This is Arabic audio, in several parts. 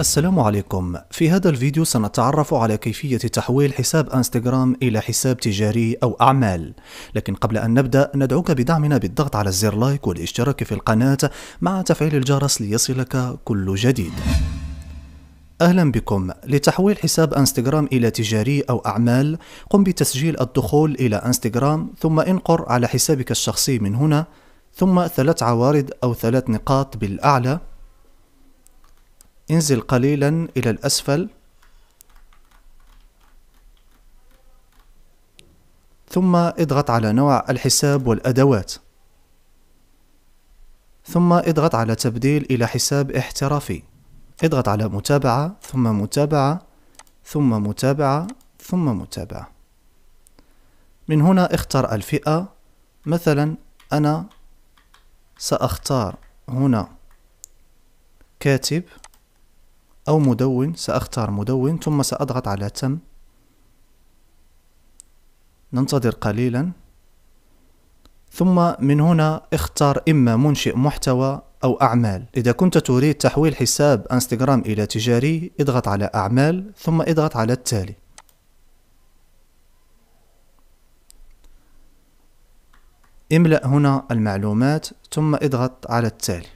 السلام عليكم في هذا الفيديو سنتعرف على كيفية تحويل حساب انستغرام إلى حساب تجاري أو أعمال لكن قبل أن نبدأ ندعوك بدعمنا بالضغط على الزر لايك والاشتراك في القناة مع تفعيل الجرس ليصلك كل جديد أهلا بكم لتحويل حساب انستغرام إلى تجاري أو أعمال قم بتسجيل الدخول إلى انستغرام ثم انقر على حسابك الشخصي من هنا ثم ثلاث عوارض أو ثلاث نقاط بالأعلى انزل قليلا إلى الأسفل ثم اضغط على نوع الحساب والأدوات ثم اضغط على تبديل إلى حساب احترافي اضغط على متابعة ثم متابعة ثم متابعة ثم متابعة من هنا اختر الفئة مثلا أنا سأختار هنا كاتب أو مدون سأختار مدون ثم سأضغط على تم ننتظر قليلا ثم من هنا اختار إما منشئ محتوى أو أعمال إذا كنت تريد تحويل حساب انستغرام إلى تجاري اضغط على أعمال ثم اضغط على التالي املأ هنا المعلومات ثم اضغط على التالي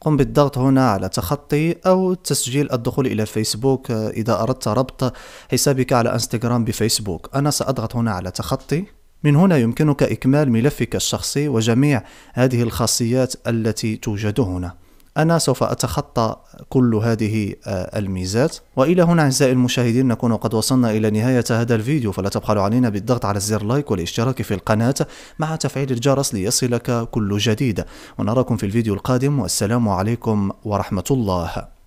قم بالضغط هنا على تخطي أو تسجيل الدخول إلى فيسبوك آه، إذا أردت ربط حسابك على انستغرام بفيسبوك أنا سأضغط هنا على تخطي من هنا يمكنك إكمال ملفك الشخصي وجميع هذه الخاصيات التي توجد هنا أنا سوف أتخطى كل هذه آه، الميزات وإلى هنا أعزائي المشاهدين نكون قد وصلنا إلى نهاية هذا الفيديو فلا تبخلوا علينا بالضغط على زر لايك والاشتراك في القناة مع تفعيل الجرس ليصلك كل جديد ونراكم في الفيديو القادم والسلام عليكم ورحمة الله